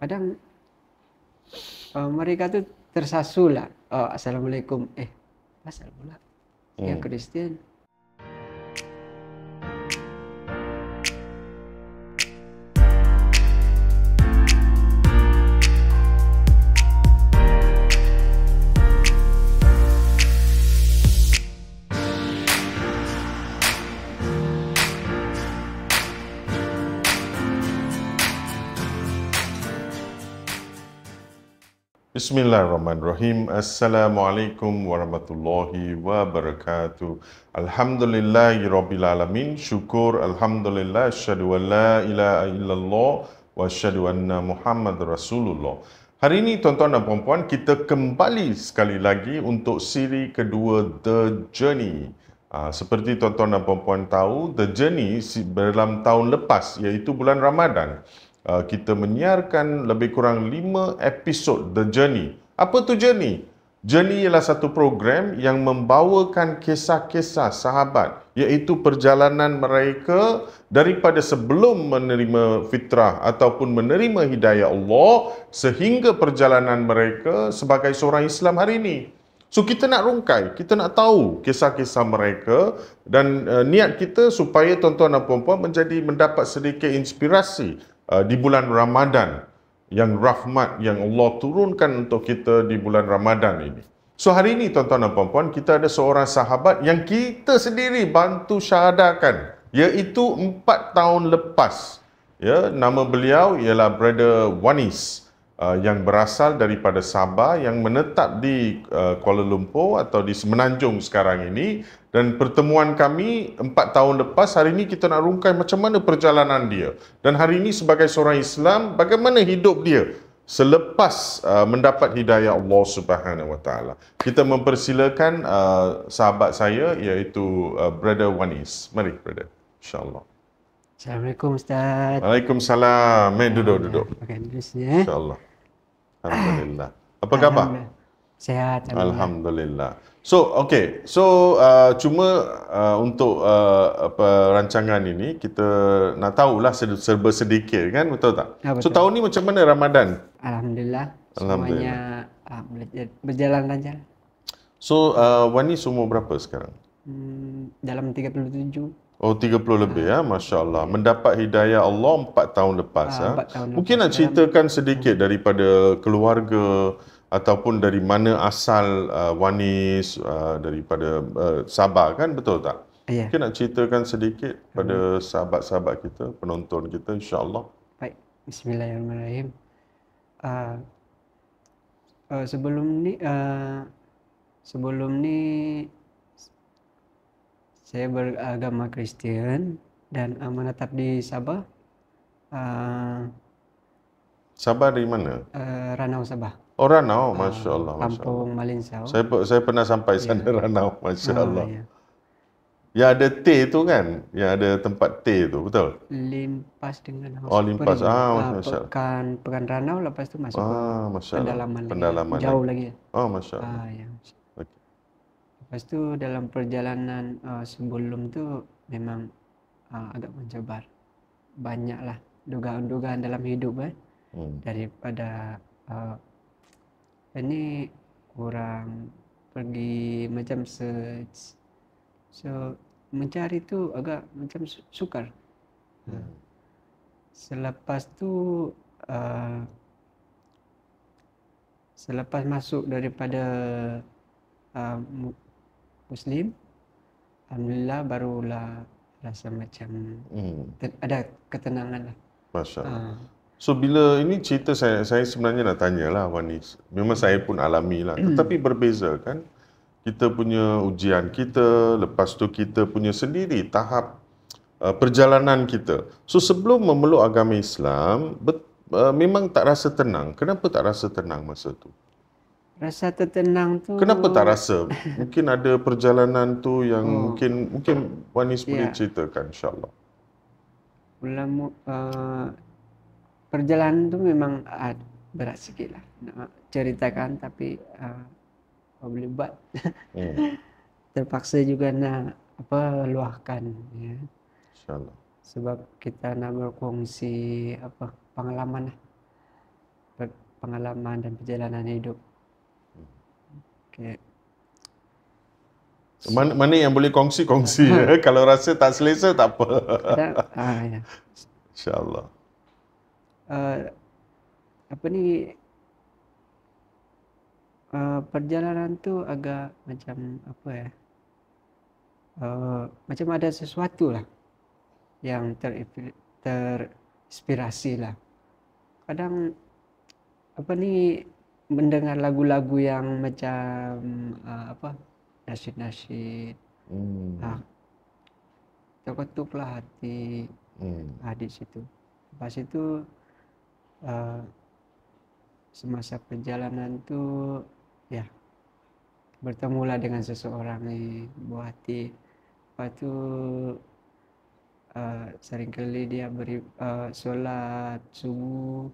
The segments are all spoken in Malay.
kadang uh, mereka tuh tersasul lah. Oh, assalamualaikum. Eh, asal pula. Hmm. Yang kristian Bismillahirrahmanirrahim. Assalamualaikum warahmatullahi wabarakatuh. Alhamdulillahi rabbil alamin. Syukur alhamdulillah syadu wa la ilaha illallah wa syadu anna Muhammad rasulullah. Hari ini tuan-tuan dan puan-puan kita kembali sekali lagi untuk siri kedua The Journey. Ah, seperti tuan-tuan dan puan-puan tahu, The Journey dalam tahun lepas iaitu bulan Ramadan. Uh, kita menyiarkan lebih kurang 5 episod The Journey. Apa tu Journey? Journey ialah satu program yang membawakan kisah-kisah sahabat iaitu perjalanan mereka daripada sebelum menerima fitrah ataupun menerima hidayah Allah sehingga perjalanan mereka sebagai seorang Islam hari ini. So kita nak rungkai, kita nak tahu kisah-kisah mereka dan uh, niat kita supaya tuan-tuan dan puan-puan menjadi mendapat sedikit inspirasi Uh, di bulan Ramadan yang rahmat yang Allah turunkan untuk kita di bulan Ramadan ini. So hari ini tuan-tuan dan puan-puan kita ada seorang sahabat yang kita sendiri bantu syahadakan iaitu 4 tahun lepas. Ya, nama beliau ialah Brother Wanis. Uh, yang berasal daripada Sabah yang menetap di uh, Kuala Lumpur atau di Semenanjung sekarang ini dan pertemuan kami 4 tahun lepas hari ini kita nak rungkai macam mana perjalanan dia dan hari ini sebagai seorang Islam bagaimana hidup dia selepas uh, mendapat hidayah Allah Subhanahu Wa Taala kita mempersilakan uh, sahabat saya iaitu uh, brother Wanis mari brother insyaallah Assalamualaikum Ustaz. Waalaikumsalam. Mari duduk-duduk. Okay, duduk sini eh. Alhamdulillah. Apa khabar? Sehat. Alhamdulillah. So, okay. So, uh, cuma uh, untuk uh, apa rancangan ini, kita nak tahulah serba sedikit kan, betul tak? Ya, betul. So, tahun ni macam mana Ramadan? Alhamdulillah. Alhamdulillah. Semuanya uh, berjalan lancar. So, uh, Wani semua berapa sekarang? Hmm, dalam 37. Oh 30 lebih ya eh? Masya Allah Mendapat hidayah Allah 4 tahun lepas ha, ah, eh? 4 ya. tahun Mungkin lepas nak ceritakan dalam. sedikit Daripada keluarga Ataupun dari mana asal uh, Wanis uh, Daripada uh, Sabah kan betul tak ya. Mungkin nak ceritakan sedikit Pada hmm. sahabat-sahabat kita Penonton kita insya Allah Baik Bismillahirrahmanirrahim uh, uh, Sebelum ni uh, Sebelum ni saya beragama Kristian dan uh, ah, menetap di Sabah. Uh, Sabah dari mana? Uh, Ranau Sabah. Oh Ranau, masya Allah. Uh, Kampung Malinsau. Saya saya pernah sampai ya. sana Ranau, masya Allah. Uh, ya. yeah. Ya ada T tu kan? Ya ada tempat T tu, betul? Limpas dengan oh, Hospital. Oh, Limpas. Ah, Masya Allah. Pekan, pekan Ranau, lepas tu masuk ah, Masya Allah. pendalaman, pendalaman Jauh lagi. lagi. Oh, Masya Allah. Ah, ya, Lepas tu dalam perjalanan uh, sebelum tu memang uh, agak mencabar. Banyaklah dugaan-dugaan dalam hidup eh. Hmm. Daripada uh, ini kurang pergi macam search. So mencari tu agak macam sukar. Hmm. Selepas tu uh, selepas masuk daripada uh, Muslim Alhamdulillah barulah rasa macam hmm. ada ketenangan lah. Masya Allah. Ha. So bila ini cerita saya, saya sebenarnya nak tanya lah Wanis. Memang saya pun alami lah. Hmm. Tetapi berbeza kan. Kita punya ujian kita, lepas tu kita punya sendiri tahap uh, perjalanan kita. So sebelum memeluk agama Islam, bet, uh, memang tak rasa tenang. Kenapa tak rasa tenang masa tu? rasa tertenang tu kenapa tak rasa mungkin ada perjalanan tu yang oh. mungkin mungkin wanis boleh yeah. ceritakan insyaallah ulama uh, perjalanan tu memang uh, berat sikit lah nak ceritakan tapi uh, boleh buat hmm. terpaksa juga nak apa luahkan ya insyaallah sebab kita nak berkongsi apa pengalaman lah. pengalaman dan perjalanan hidup So, mana, mana yang boleh kongsi-kongsi ya. Kalau rasa tak selesa tak apa. Ha ya. insya Uh, apa ni uh, perjalanan tu agak macam apa ya? Uh, macam ada sesuatu lah yang ter inspirasi lah. Kadang apa ni mendengar lagu-lagu yang macam uh, apa nasid-nasid, hmm. ah terketuklah hati hmm. ah, situ pas itu uh, semasa perjalanan tu ya bertemulah dengan seseorang ni buat hati lepas tu uh, seringkali dia beri uh, solat subuh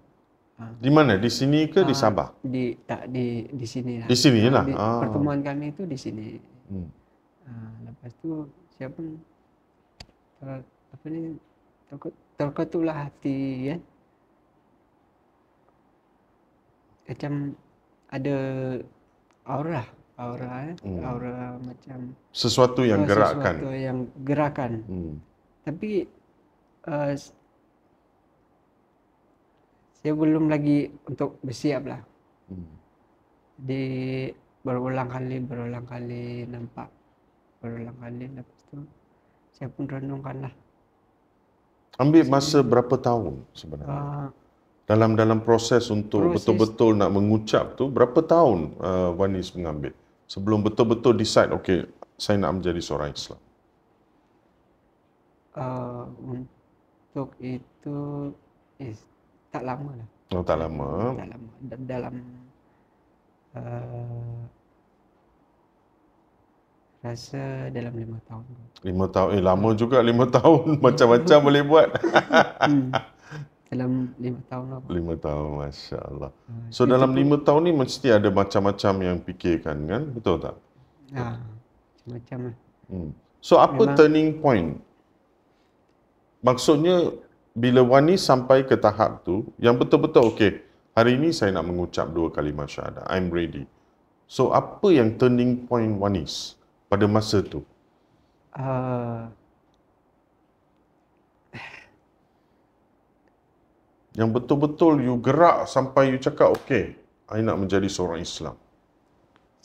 di mana? Di sini ke di ah, Sabah? Di tak di di sini lah. Di sini lah. Di, ah. Pertemuan kami itu di sini. Hmm. Ah, lepas tu siapa pun ter, apa ni terketulah hati ya. Macam ada aura, aura, ya. hmm. aura macam sesuatu yang gerakan. Sesuatu yang gerakan. Hmm. Tapi uh, saya belum lagi untuk bersiap lah. Hmm. Di berulang kali, berulang kali nampak, berulang kali lepas tu saya pun renungkan lah. Ambil masa berapa tahun sebenarnya? Uh, dalam dalam proses untuk betul-betul nak mengucap tu berapa tahun uh, Wanis mengambil sebelum betul-betul decide okay saya nak menjadi seorang Islam. Uh, untuk itu is tak lama lah. Oh, tak lama. Dalam, lama. dalam uh, eh, rasa dalam lima tahun. Lima tahun? Eh, lama juga lima tahun. Macam-macam boleh buat. Hmm. dalam lima tahun lah. Lima tahun, Masya Allah. Ah, so, dalam lima tahun ni mesti ada macam-macam yang fikirkan kan? Betul tak? Ya, macam-macam lah. Hmm. So, apa Memang, turning point? Maksudnya, bila Wani sampai ke tahap tu, yang betul-betul okey, hari ini saya nak mengucap dua kalimah syahadah. I'm ready. So, apa yang turning point Wani pada masa tu? Uh, yang betul-betul you gerak sampai you cakap, okay, I nak menjadi seorang Islam.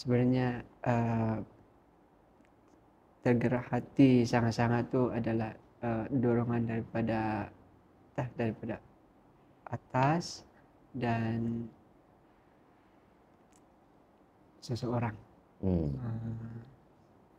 Sebenarnya, uh, tergerak hati sangat-sangat tu adalah uh, dorongan daripada atas daripada atas dan seseorang. Hmm. Ah.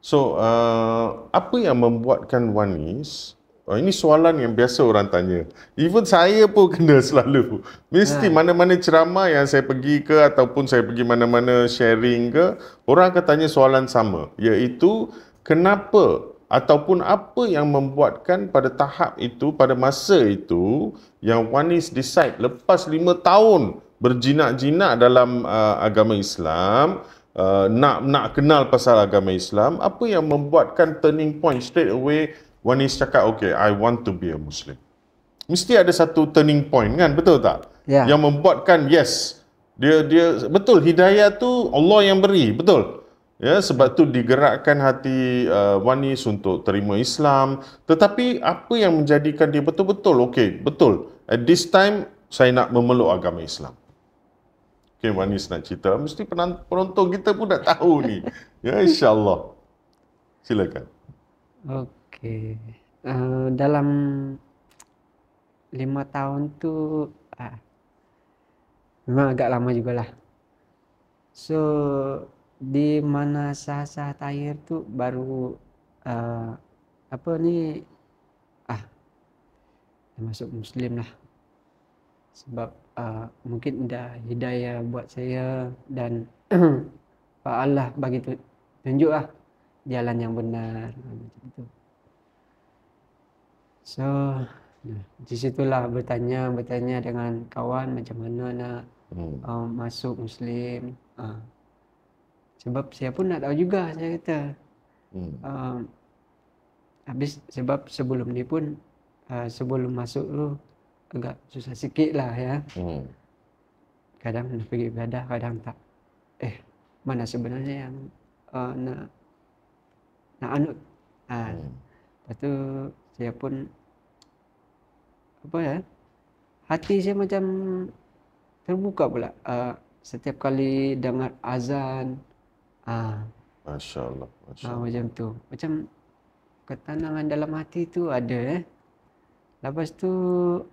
So, uh, apa yang membuatkan Wanis? Oh, ini soalan yang biasa orang tanya. Even saya pun kena selalu. Mesti ha. mana-mana ceramah yang saya pergi ke ataupun saya pergi mana-mana sharing ke, orang akan tanya soalan sama. Iaitu, kenapa ataupun apa yang membuatkan pada tahap itu pada masa itu yang Wanis decide lepas lima tahun berjinak-jinak dalam uh, agama Islam uh, nak nak kenal pasal agama Islam apa yang membuatkan turning point straight away Wanis cakap okay I want to be a Muslim mesti ada satu turning point kan betul tak yeah. yang membuatkan yes dia dia betul hidayah tu Allah yang beri betul Ya, sebab tu digerakkan hati uh, Wanis untuk terima Islam. Tetapi apa yang menjadikan dia betul-betul okey, betul. At this time saya nak memeluk agama Islam. Okey, Wanis nak cerita. Mesti penonton kita pun dah tahu ni. Ya, insya-Allah. Silakan. Okey. Uh, dalam lima tahun tu ah, memang agak lama jugalah. So, di mana sah-sah tahir tu baru uh, apa ni ah masuk muslim lah sebab uh, mungkin dah hidayah buat saya dan Pak Allah bagi tu, tunjuklah jalan yang benar macam tu. So di situlah bertanya bertanya dengan kawan macam mana nak hmm. uh, masuk muslim. Uh, sebab saya pun nak tahu juga saya kata hmm. uh, habis sebab sebelum ni pun uh, sebelum masuk tu agak susah sikit lah ya hmm. kadang pergi ibadah kadang tak eh mana sebenarnya yang uh, nak nak anut uh, hmm. lepas tu saya pun apa ya hati saya macam terbuka pula uh, setiap kali dengar azan Ah. Masya Allah. Masya Allah. Ah, macam tu. Macam ketenangan dalam hati tu ada eh. Lepas tu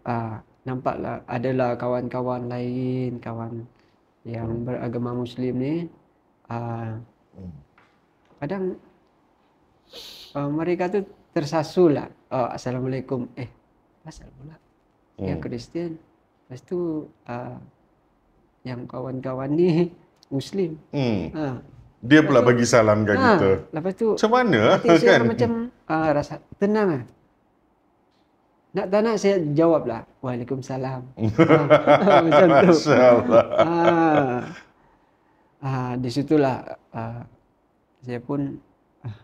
ah, nampaklah adalah kawan-kawan lain, kawan yang hmm. beragama Muslim ni. Ah, hmm. Kadang ah, mereka tu tersasul lah. Oh, ah, Assalamualaikum. Eh, pasal pula? Hmm. Yang Kristian. Lepas tu ah, yang kawan-kawan ni Muslim. Hmm. Ah. Dia pula bagi salam kan ha, kita. Lepas tu. Macam mana? Kan? Macam uh, rasa tenang lah. Nak tak nak saya jawab lah. Waalaikumsalam. Ha, macam tu. Masya Allah. Ha. Ha, di situlah uh, ha, saya pun uh,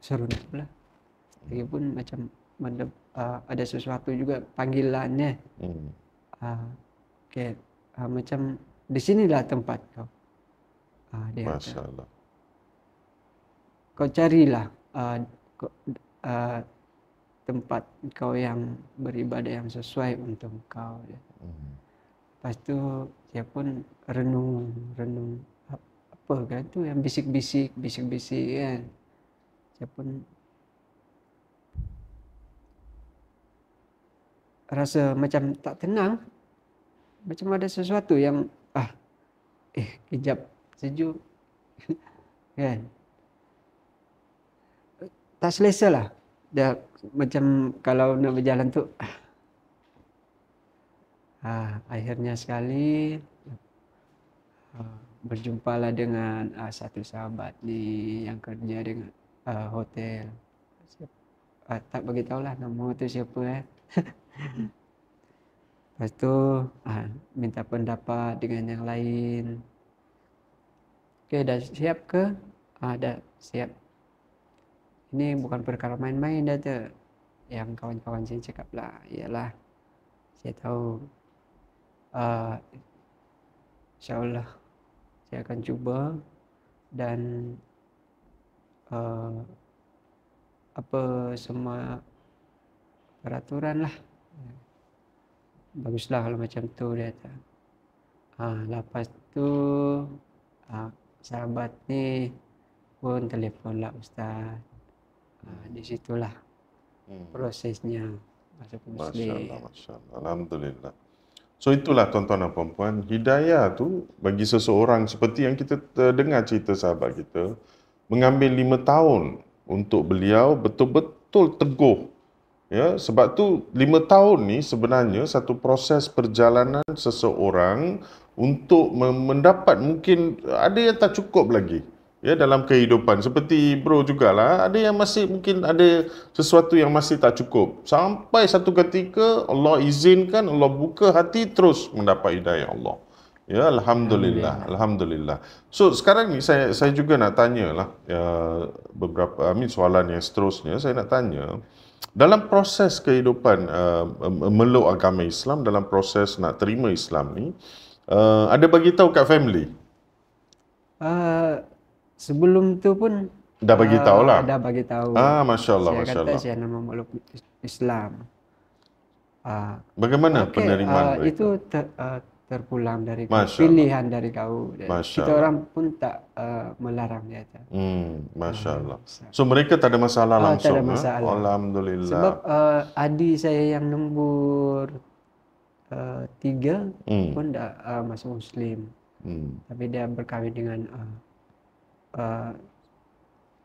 serunak pula. Saya pun macam mana, uh, ada sesuatu juga panggilannya. Lah hmm. Uh, okay. Uh, macam di sinilah tempat kau uh, Masya kata. Allah. Kau carilah uh, kau, uh, tempat kau yang beribadah yang sesuai untuk kau. Dia. Ya. Hmm. Lepas tu dia pun renung, renung apa kan tu yang bisik-bisik, bisik-bisik kan. Dia pun rasa macam tak tenang. Macam ada sesuatu yang ah eh kejap sejuk kan tak selesa lah dah macam kalau nak berjalan tu ah, akhirnya sekali ah, berjumpa lah dengan ah, satu sahabat ni yang kerja dengan ah, hotel ah, tak bagi lah, nama tu siapa eh Lepas tu ah, minta pendapat dengan yang lain Okey, dah siap ke? Ah, dah siap. Ini bukan perkara main-main dah tu. Yang kawan-kawan saya cakap lah. Yalah. Saya tahu. Uh, InsyaAllah. Saya akan cuba. Dan... Uh, apa semua peraturan lah baguslah kalau macam tu dia kata uh, lepas tu uh, sahabat ni pun telefon lah ustaz. Nah, di situlah hmm. prosesnya masuk muslim. Masya-Allah, masya-Allah. Alhamdulillah. So itulah tuan-tuan dan puan-puan, hidayah tu bagi seseorang seperti yang kita dengar cerita sahabat kita mengambil lima tahun untuk beliau betul-betul teguh Ya, sebab tu lima tahun ni sebenarnya satu proses perjalanan seseorang untuk mendapat mungkin ada yang tak cukup lagi ya dalam kehidupan seperti bro jugalah ada yang masih mungkin ada sesuatu yang masih tak cukup sampai satu ketika Allah izinkan Allah buka hati terus mendapat hidayah Allah ya alhamdulillah alhamdulillah so sekarang ni saya saya juga nak tanyalah ya, beberapa I mean, soalan yang seterusnya saya nak tanya dalam proses kehidupan uh, meluk agama Islam dalam proses nak terima Islam ni uh, Eh, ada bagi tahu kat family? Uh, sebelum tu pun dah bagi uh, tahu lah. Dah bagi tahu. Ah, masya-Allah, masya-Allah. Saya kata Allah. saya nama Islam. Uh, bagaimana okay, penerimaan uh, itu ter, uh, terpulang dari masya pilihan Allah. dari kau. Masya kita orang pun tak uh, melarang dia. Ya. Hmm, masya-Allah. Ah, so mereka tak ada masalah uh, ah, langsung. Tak ada ha? masalah. Ha? Alhamdulillah. Sebab uh, adi saya yang nombor Eh, tiga hmm. pun dah uh, masuk Muslim. Hmm. Tapi dia berkahwin dengan uh, uh,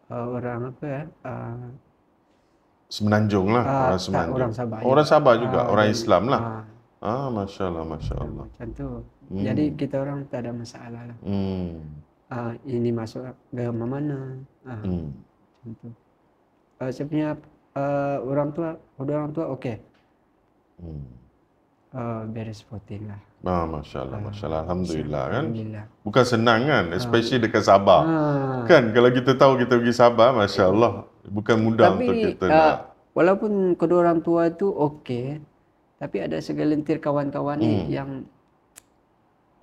uh, orang apa ya? Uh, Semenanjung lah. Uh, orang, Semenanjung. Tak, orang Sabah. Ya. Orang juga. Sabah juga. Uh, orang Islam lah. Uh, ah, ah Masya Allah. Masya Allah. Macam tu. Hmm. Jadi kita orang tak ada masalah lah. Hmm. Uh, ini masuk agama mana. Uh, hmm. Macam Uh, saya punya uh, orang tua, orang tua okey. Hmm beres ah, 14 lah. Ah, Masya Allah, Masya Allah. Alhamdulillah, kan? Alhamdulillah kan. Bukan senang kan, ah. especially dekat Sabah. Ha. Kan, kalau kita tahu kita pergi Sabah, Masya Allah. Bukan mudah tapi, untuk kita uh, nak. Walaupun kedua orang tua tu okey, tapi ada segelintir kawan-kawan hmm. yang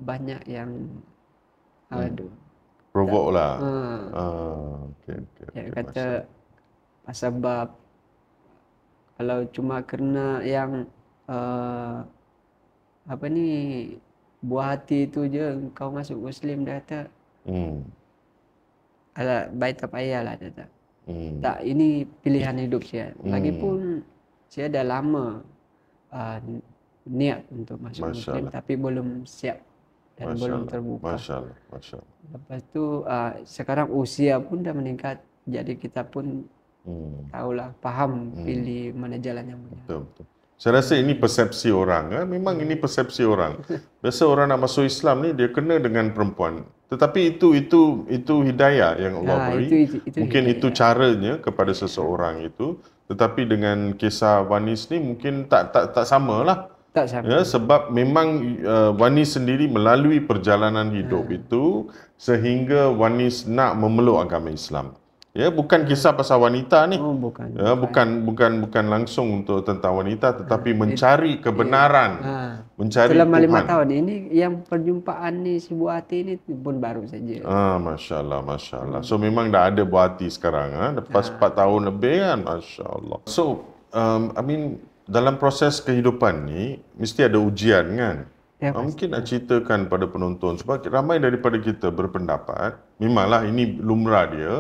banyak yang hmm. aduh. Provok lah. Uh, ah, okay, okay, yang okay, kata, pasal bab, kalau cuma kerana yang uh, apa ni buah hati tu je kau masuk muslim dia kata hmm ala baik tak payahlah dia kata hmm tak ini pilihan hidup saya hmm. lagipun hmm. saya dah lama uh, niat untuk masuk Masya muslim Allah. tapi belum siap dan Masya belum terbuka masyaallah masyaallah lepas tu uh, sekarang usia pun dah meningkat jadi kita pun hmm tahulah faham hmm. pilih mana jalan yang benar betul betul saya rasa ini persepsi orang. Ya. Memang ini persepsi orang. Biasa orang nak masuk Islam ni, dia kena dengan perempuan. Tetapi itu itu itu hidayah yang Allah ha, beri. Itu, itu, itu mungkin hidayah. itu ya. caranya kepada seseorang itu. Tetapi dengan kisah Wanis ni mungkin tak tak tak sama lah. Tak sama. Ya, sebab memang uh, Wanis sendiri melalui perjalanan hidup ha. itu sehingga Wanis nak memeluk agama Islam. Ya, bukan kisah pasal wanita ni. Oh, bukan. Ya, bukan bukan bukan langsung untuk tentang wanita tetapi ha, mencari eh, kebenaran. Ha. Mencari Dalam lima tahun ini yang perjumpaan ni si buah hati ni pun baru saja. Ah, ha, masya-Allah, masya-Allah. Hmm. So memang dah ada buah hati sekarang ah, ha? lepas ha. Ah. 4 tahun lebih kan, masya-Allah. So, um, I mean dalam proses kehidupan ni mesti ada ujian kan? Ya, Mungkin nak ceritakan pada penonton sebab ramai daripada kita berpendapat memanglah ini lumrah dia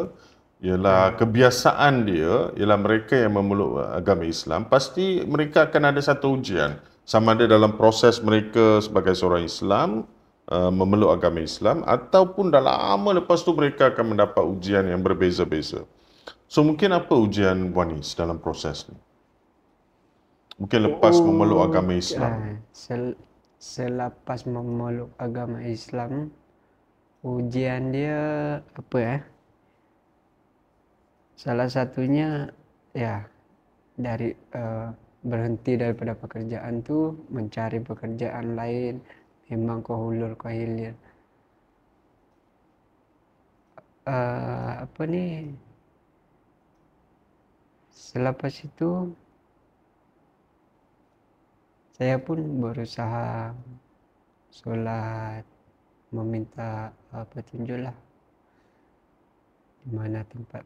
ialah ya. kebiasaan dia ialah mereka yang memeluk uh, agama Islam pasti mereka akan ada satu ujian sama ada dalam proses mereka sebagai seorang Islam uh, memeluk agama Islam ataupun dalam lama lepas tu mereka akan mendapat ujian yang berbeza-beza. So mungkin apa ujian Wanis dalam proses ni? Mungkin lepas oh, memeluk agama Islam. Sel- selepas memeluk agama Islam ujian dia apa eh? salah satunya ya dari uh, berhenti daripada pekerjaan tu, mencari pekerjaan lain memang kohulur kohilir uh, eh, apa ni? selepas itu saya pun berusaha sholat meminta uh, petunjuk di mana tempat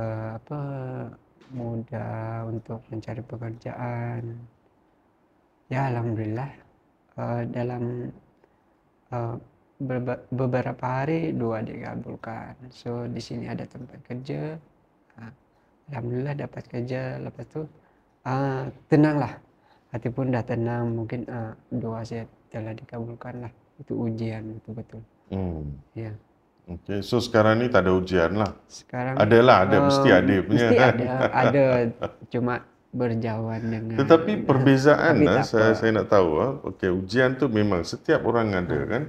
uh, apa mudah untuk mencari pekerjaan ya alhamdulillah uh, dalam uh, beberapa hari dua dikabulkan so di sini ada tempat kerja uh, alhamdulillah dapat kerja lepas tu uh, tenanglah hati pun dah tenang mungkin uh, doa saya telah dikabulkan lah itu ujian itu betul hmm. ya yeah. Okey, so sekarang ni tak ada ujian lah. Sekarang adalah ada um, mesti ada punya. Mesti kan? ada ada cuma berjauhan dengan Tetapi perbezaan lah, saya saya nak tahu ah, Okay, ujian tu memang setiap orang ada hmm. kan.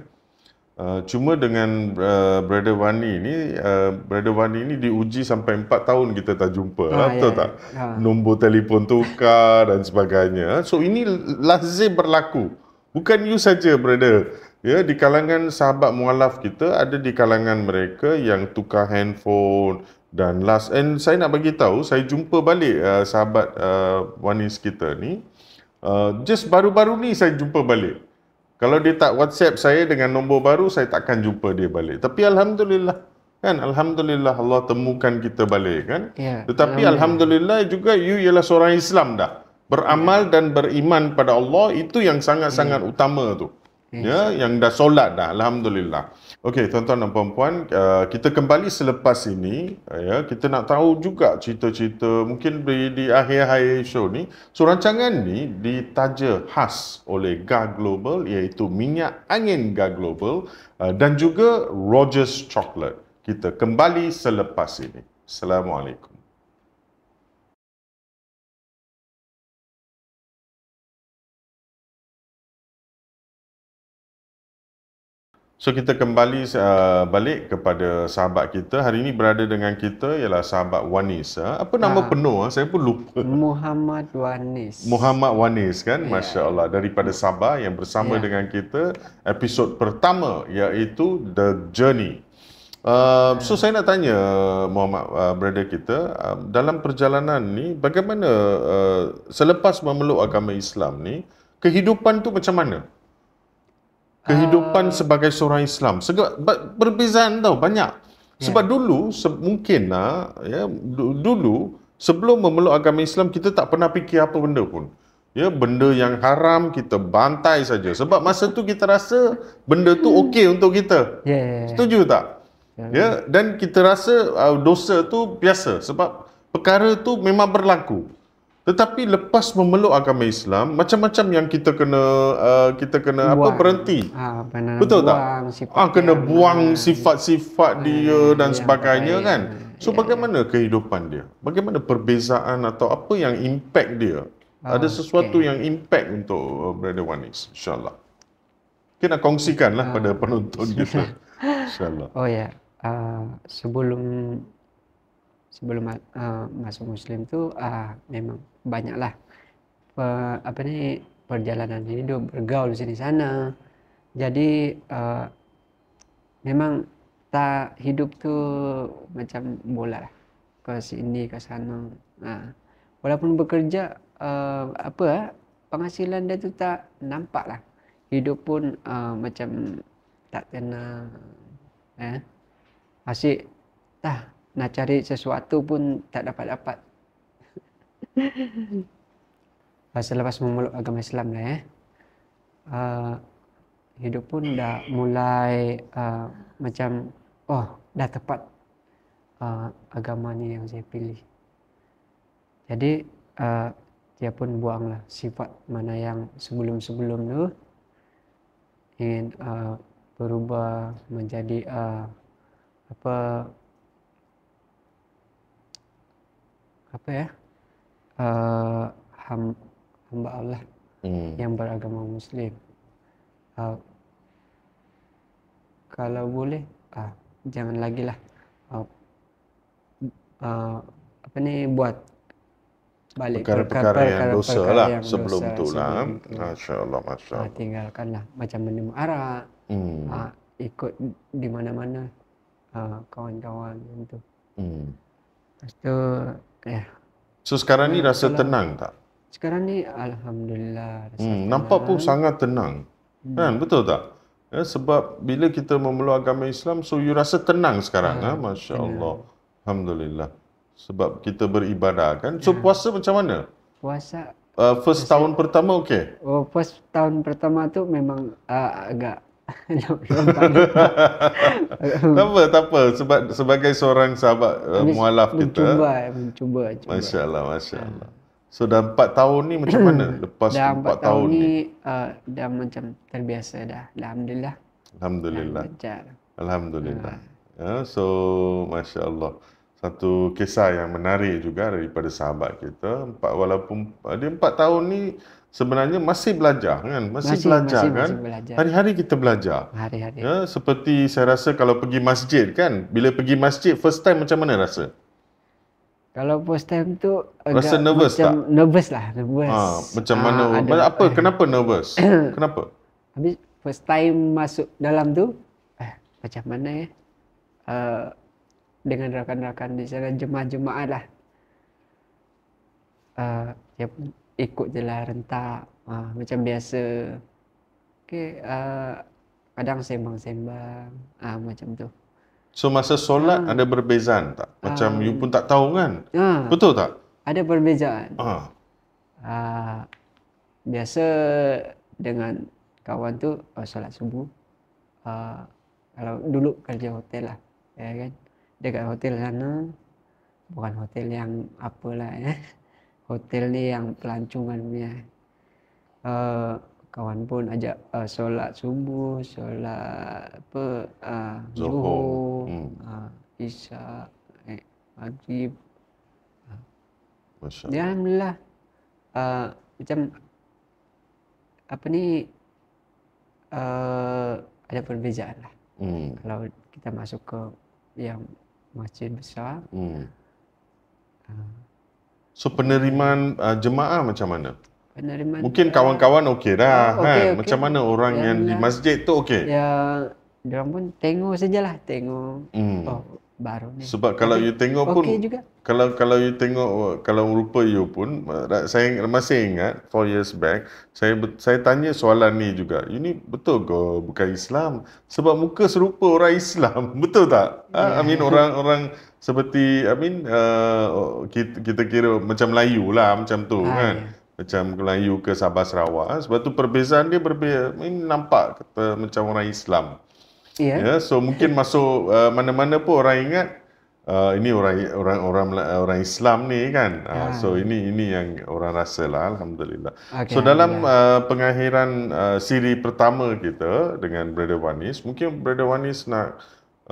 Uh, cuma dengan uh, Brother Wani ni uh, Brother Wani ni diuji sampai 4 tahun kita tak jumpa ah, ah betul yeah. Ya. tak? Ha. Nombor telefon tukar dan sebagainya. So ini lazim berlaku. Bukan you saja Brother Ya, di kalangan sahabat mualaf kita ada di kalangan mereka yang tukar handphone dan last and saya nak bagi tahu saya jumpa balik uh, sahabat uh, Wanis kita ni uh, just baru-baru ni saya jumpa balik. Kalau dia tak WhatsApp saya dengan nombor baru saya takkan jumpa dia balik. Tapi alhamdulillah kan alhamdulillah Allah temukan kita balik kan. Ya, Tetapi alhamdulillah. alhamdulillah juga you ialah seorang Islam dah. Beramal ya. dan beriman pada Allah itu yang sangat-sangat ya. utama tu. Hmm. Ya, yang dah solat dah, alhamdulillah. Okey, tuan-tuan dan puan-puan, uh, kita kembali selepas ini, uh, ya, kita nak tahu juga cerita-cerita mungkin di, di akhir-akhir show ni. So, rancangan ni ditaja khas oleh GAR Global iaitu minyak angin GAR Global uh, dan juga Rogers Chocolate. Kita kembali selepas ini. Assalamualaikum. So kita kembali uh, balik kepada sahabat kita. Hari ini berada dengan kita ialah sahabat Wanis. Uh. Apa nama uh, penuh? Uh? Saya pun lupa. Muhammad Wanis. Muhammad Wanis kan? Yeah. Masya Allah. Daripada Sabah yang bersama yeah. dengan kita. Episod pertama iaitu The Journey. Uh, um, yeah. So saya nak tanya uh, Muhammad, uh, brother kita. Uh, dalam perjalanan ni bagaimana uh, selepas memeluk agama Islam ni. Kehidupan tu macam mana? kehidupan uh, sebagai seorang Islam. Sebab perbezaan tau banyak. Ya. Sebab dulu se- mungkin lah ya dulu sebelum memeluk agama Islam kita tak pernah fikir apa benda pun. Ya benda yang haram kita bantai saja sebab masa tu kita rasa benda tu hmm. okey untuk kita. Yeah, yeah, yeah. Setuju tak? Yeah. Ya dan kita rasa uh, dosa tu biasa sebab perkara tu memang berlaku. Tetapi lepas memeluk agama Islam, macam-macam yang kita kena uh, kita kena buang. apa berhenti. Ha, Betul buang, tak? Ah kena buang ah, sifat-sifat ah, dia ha, dan ya, sebagainya baik. kan. So ya, bagaimana ya. kehidupan dia? Bagaimana perbezaan atau apa yang impact dia? Oh, Ada sesuatu okay. yang impact untuk uh, Brother Wanis, insyaAllah. Kena kongsikanlah uh, pada penonton kita. InsyaAllah. Oh ya, uh, sebelum sebelum uh, masuk Muslim tu uh, memang banyaklah per, apa ni perjalanan ini dia bergaul di sini sana jadi uh, memang tak hidup tu macam bola lah ke sini ke sana ha. walaupun bekerja uh, apa penghasilan dia tu tak nampak lah hidup pun uh, macam tak tenang eh asyik tah nak cari sesuatu pun tak dapat dapat lepas memeluk agama Islam lah ya Uh, hidup pun dah mulai uh, macam oh dah tepat uh, agama ni yang saya pilih. Jadi uh, dia pun buang lah sifat mana yang sebelum-sebelum tu ingin uh, berubah menjadi uh, apa apa ya uh, ham, hamba Allah hmm. yang beragama Muslim. Uh, kalau boleh, uh, jangan lagi lah. Uh, uh, apa ni buat balik perkara-perkara, perkara-perkara yang dosa perkara lah yang sebelum dosa, tu lah. Masya ah, Allah, Masya Allah. Uh, tinggalkanlah macam minum arak, hmm. uh, ikut di mana-mana uh, kawan-kawan itu. Hmm. Lepas tu, ya, So sekarang ni rasa kalau, tenang tak? Sekarang ni alhamdulillah rasa hmm, tenang. Nampak pun sangat tenang. Hmm. Kan betul tak? Ya, sebab bila kita memeluk agama Islam so you rasa tenang sekarang ah hmm, ha? masya-Allah. Alhamdulillah. Sebab kita beribadah kan. So hmm. puasa macam mana? Puasa uh, first puasa, tahun pertama okey. Oh first tahun pertama tu memang uh, agak tak apa, tak apa. Sebab, sebagai seorang sahabat uh, mualaf kita. Mencuba, mencuba. mencuba. Masya Allah, Masya Allah. So, dah empat tahun ni macam mana? Lepas dah empat tahun, tahun ni, uh, dah macam terbiasa dah. Alhamdulillah. Alhamdulillah. Alhamdulillah. Alhamdulillah. Ya, so, Masya Allah. Satu kisah yang menarik juga daripada sahabat kita. Empat, walaupun dia empat tahun ni, sebenarnya masih belajar kan masih, masih belajar masih, kan hari-hari kita belajar hari-hari ya seperti saya rasa kalau pergi masjid kan bila pergi masjid first time macam mana rasa kalau first time tu agak rasa nervous macam tak? nervous lah nervous ha, macam ha, mana ada, apa kenapa nervous kenapa habis first time masuk dalam tu eh, macam mana ya uh, dengan rakan-rakan di sana jemaah-jemaah lah uh, ya ikut je lah rentak uh, macam biasa okay, uh, kadang sembang-sembang uh, macam tu so masa solat uh, ada perbezaan tak? macam uh, you pun tak tahu kan? Uh, betul tak? ada perbezaan uh. Uh, biasa dengan kawan tu uh, solat subuh uh, kalau dulu kerja hotel lah ya kan? dekat hotel sana bukan hotel yang apalah ya hotel ni yang pelancongan punya. Uh, kawan pun ajak uh, solat subuh, solat apa, uh, zuhur, hmm. uh, isyak, eh, maghrib. Masya Allah. Alhamdulillah. Uh, macam apa ni uh, ada perbezaan lah. Hmm. Kalau kita masuk ke yang masjid besar, hmm. So penerimaan uh, jemaah macam mana? Penerimaan Mungkin kawan-kawan okey dah oh, okay, kan? okay. Macam mana orang ya, yang di masjid tu okey? Ya, dia pun tengok sajalah, tengok. Hmm. Oh, baru ni. Sebab kalau okay. you tengok pun okay juga. kalau kalau you tengok kalau rupa you pun saya masih ingat 4 years back saya saya tanya soalan ni juga. You ni betul ke bukan Islam? Sebab muka serupa orang Islam. Betul tak? Ha, yeah. I mean orang-orang seperti I mean uh, kita, kita kira macam Melayu lah macam tu Hai. Ah, kan. Ya. Macam Melayu ke Sabah Sarawak. Ha, sebab tu perbezaan dia berbeza. I nampak kata macam orang Islam. Yeah. yeah. So mungkin masuk uh, mana-mana pun orang ingat uh, ini orang orang orang orang Islam ni kan. Uh, yeah. So ini ini yang orang rasa lah. Alhamdulillah. Okay. So dalam yeah. uh, pengakhiran uh, siri pertama kita dengan Brother Wanis, mungkin Brother Wanis nak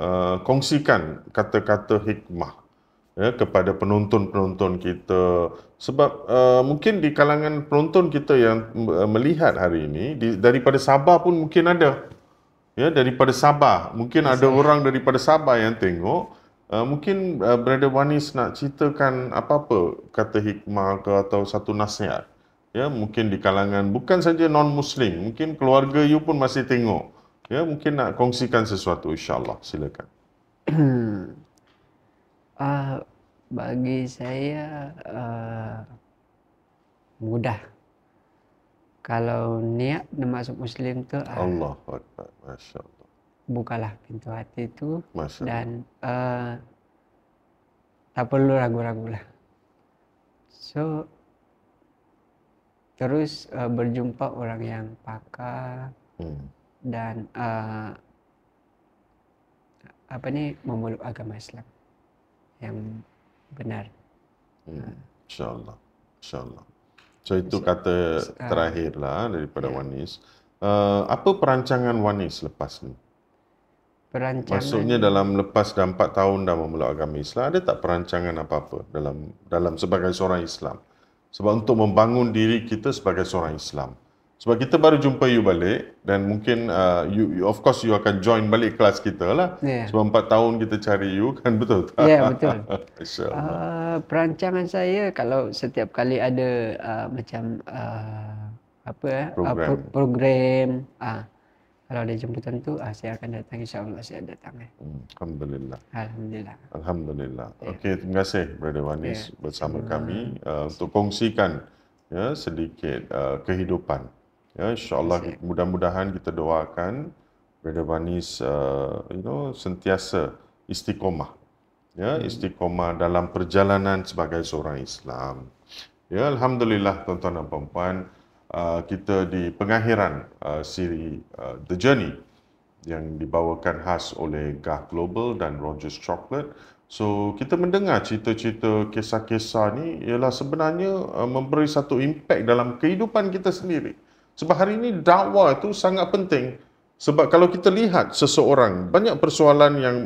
uh, kongsikan kata-kata hikmah ya, kepada penonton-penonton kita sebab uh, mungkin di kalangan penonton kita yang uh, melihat hari ini di, daripada Sabah pun mungkin ada ya daripada Sabah mungkin Masa. ada orang daripada Sabah yang tengok uh, mungkin uh, brother Wanis nak ceritakan apa-apa kata hikmah ke atau satu nasihat ya mungkin di kalangan bukan saja non muslim mungkin keluarga you pun masih tengok ya mungkin nak kongsikan sesuatu insyaallah silakan ah uh, bagi saya uh, mudah kalau niat nak masuk muslim tu ah, Allah Akbar masya-Allah bukalah pintu hati tu Masa. dan uh, tak perlu ragu-ragu lah so terus uh, berjumpa orang yang pakar hmm. dan uh, apa ni memeluk agama Islam yang benar. Hmm. Ah. insya Allah. So itu kata terakhir lah daripada yeah. Wanis. Uh, apa perancangan Wanis lepas ni? Perancangan. Maksudnya dalam lepas dah empat tahun dah memeluk agama Islam, ada tak perancangan apa-apa dalam dalam sebagai seorang Islam? Sebab untuk membangun diri kita sebagai seorang Islam. Sebab kita baru jumpa you balik dan mungkin uh, you, you, of course you akan join balik kelas kita lah. Yeah. Sebab empat tahun kita cari you kan betul tak? Ya yeah, betul. uh, perancangan saya kalau setiap kali ada uh, macam uh, apa ya program, uh, pro- program uh, kalau ada jemputan tu uh, saya akan datang insyaAllah saya datang. Eh. Hmm, Alhamdulillah. Alhamdulillah. Alhamdulillah. Yeah. Okey terima kasih Brother Wanis yeah. bersama hmm. kami uh, untuk kongsikan ya, sedikit uh, kehidupan. Ya, insyaallah mudah-mudahan kita doakan Brother Banis uh, you know sentiasa istiqomah. Ya, hmm. istiqomah dalam perjalanan sebagai seorang Islam. Ya, alhamdulillah tuan-tuan dan puan-puan uh, kita di pengakhiran uh, siri uh, The Journey yang dibawakan khas oleh Gah Global dan Rogers Chocolate. So, kita mendengar cerita-cerita kisah-kisah ni ialah sebenarnya uh, memberi satu impak dalam kehidupan kita sendiri. Sebab hari ini dakwah itu sangat penting. Sebab kalau kita lihat seseorang, banyak persoalan yang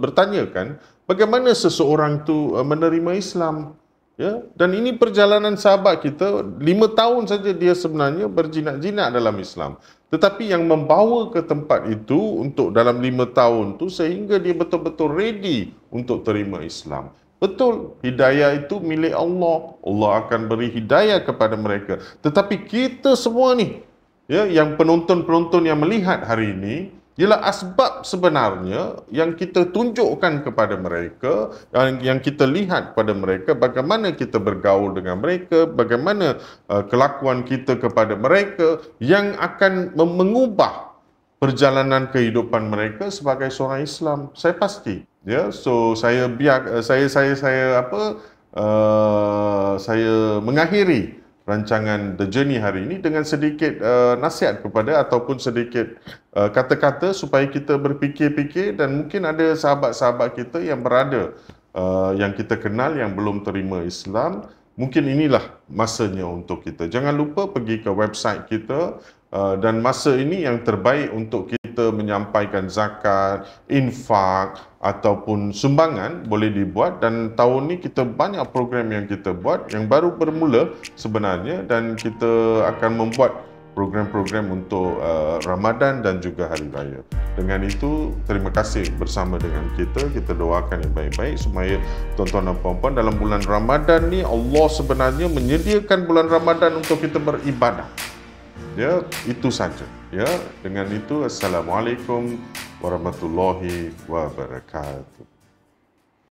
bertanya kan, bagaimana seseorang itu eh, menerima Islam? Ya? Dan ini perjalanan sahabat kita, lima tahun saja dia sebenarnya berjinak-jinak dalam Islam. Tetapi yang membawa ke tempat itu untuk dalam lima tahun tu sehingga dia betul-betul ready untuk terima Islam. Betul, hidayah itu milik Allah. Allah akan beri hidayah kepada mereka. Tetapi kita semua ni, ya, yang penonton-penonton yang melihat hari ini, ialah asbab sebenarnya yang kita tunjukkan kepada mereka, yang, yang kita lihat kepada mereka, bagaimana kita bergaul dengan mereka, bagaimana uh, kelakuan kita kepada mereka, yang akan mengubah perjalanan kehidupan mereka sebagai seorang Islam. Saya pasti. Ya, so saya biar eh, saya saya saya apa uh, saya mengakhiri rancangan The Journey hari ini dengan sedikit uh, nasihat kepada ataupun sedikit uh, kata-kata supaya kita berfikir-fikir dan mungkin ada sahabat-sahabat kita yang berada uh, yang kita kenal yang belum terima Islam, mungkin inilah masanya untuk kita. Jangan lupa pergi ke website kita uh, dan masa ini yang terbaik untuk kita kita menyampaikan zakat, infak ataupun sumbangan boleh dibuat dan tahun ni kita banyak program yang kita buat yang baru bermula sebenarnya dan kita akan membuat program-program untuk uh, Ramadan dan juga Hari Raya. Dengan itu, terima kasih bersama dengan kita. Kita doakan yang baik-baik supaya tuan-tuan dan puan-puan dalam bulan Ramadan ni Allah sebenarnya menyediakan bulan Ramadan untuk kita beribadah. Ya, itu saja ya dengan itu assalamualaikum warahmatullahi wabarakatuh